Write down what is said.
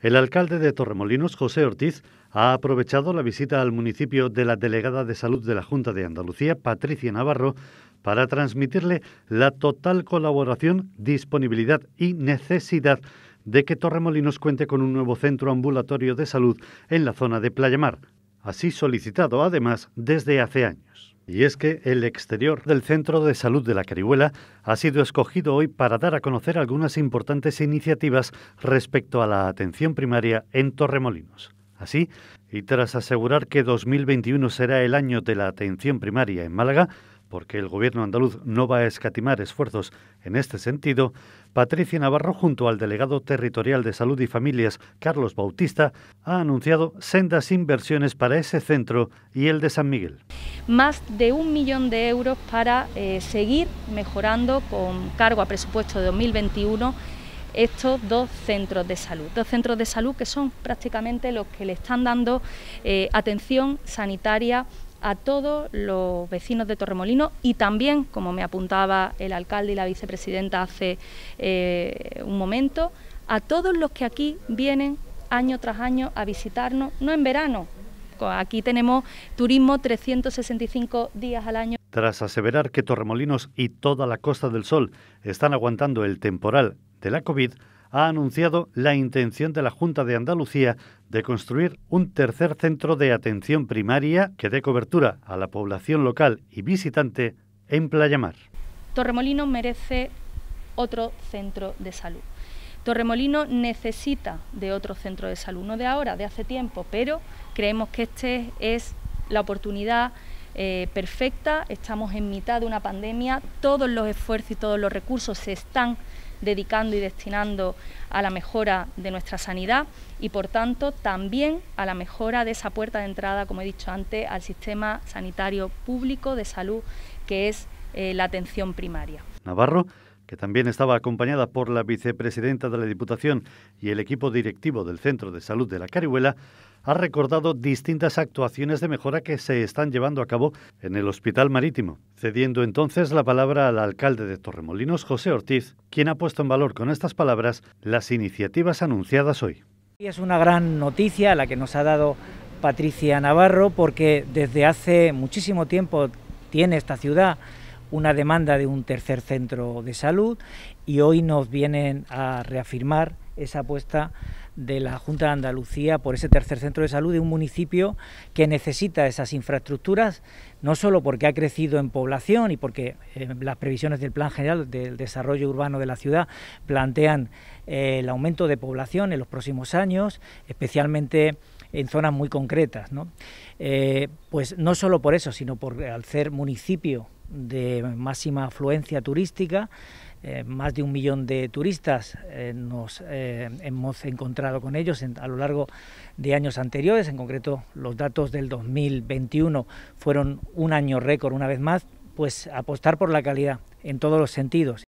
El alcalde de Torremolinos, José Ortiz, ha aprovechado la visita al municipio de la delegada de salud de la Junta de Andalucía, Patricia Navarro, para transmitirle la total colaboración, disponibilidad y necesidad de que Torremolinos cuente con un nuevo centro ambulatorio de salud en la zona de Playa Mar, así solicitado además desde hace años. Y es que el exterior del Centro de Salud de la Carihuela ha sido escogido hoy para dar a conocer algunas importantes iniciativas respecto a la atención primaria en Torremolinos. Así, y tras asegurar que 2021 será el año de la atención primaria en Málaga, porque el gobierno andaluz no va a escatimar esfuerzos en este sentido, Patricia Navarro junto al delegado territorial de salud y familias Carlos Bautista ha anunciado sendas inversiones para ese centro y el de San Miguel. Más de un millón de euros para eh, seguir mejorando con cargo a presupuesto de 2021 estos dos centros de salud, dos centros de salud que son prácticamente los que le están dando eh, atención sanitaria a todos los vecinos de Torremolino y también, como me apuntaba el alcalde y la vicepresidenta hace eh, un momento, a todos los que aquí vienen año tras año a visitarnos, no en verano. Aquí tenemos turismo 365 días al año. Tras aseverar que Torremolinos y toda la Costa del Sol están aguantando el temporal de la COVID, ha anunciado la intención de la Junta de Andalucía de construir un tercer centro de atención primaria que dé cobertura a la población local y visitante en Playamar. Torremolino merece otro centro de salud. Torremolino necesita de otro centro de salud, no de ahora, de hace tiempo, pero creemos que este es la oportunidad eh, perfecta, estamos en mitad de una pandemia, todos los esfuerzos y todos los recursos se están dedicando y destinando a la mejora de nuestra sanidad y, por tanto, también a la mejora de esa puerta de entrada, como he dicho antes, al sistema sanitario público de salud, que es eh, la atención primaria. Navarro que también estaba acompañada por la vicepresidenta de la Diputación y el equipo directivo del Centro de Salud de la Carihuela, ha recordado distintas actuaciones de mejora que se están llevando a cabo en el Hospital Marítimo, cediendo entonces la palabra al alcalde de Torremolinos, José Ortiz, quien ha puesto en valor con estas palabras las iniciativas anunciadas hoy. Es una gran noticia la que nos ha dado Patricia Navarro porque desde hace muchísimo tiempo tiene esta ciudad una demanda de un tercer centro de salud y hoy nos vienen a reafirmar esa apuesta de la Junta de Andalucía por ese tercer centro de salud de un municipio que necesita esas infraestructuras, no solo porque ha crecido en población y porque eh, las previsiones del Plan General del Desarrollo Urbano de la ciudad plantean eh, el aumento de población en los próximos años, especialmente en zonas muy concretas. Eh, pues no solo por eso, sino por al ser municipio de máxima afluencia turística. Eh, más de un millón de turistas eh, nos eh, hemos encontrado con ellos a lo largo de años anteriores. En concreto, los datos del 2021 fueron un año récord una vez más, pues apostar por la calidad en todos los sentidos.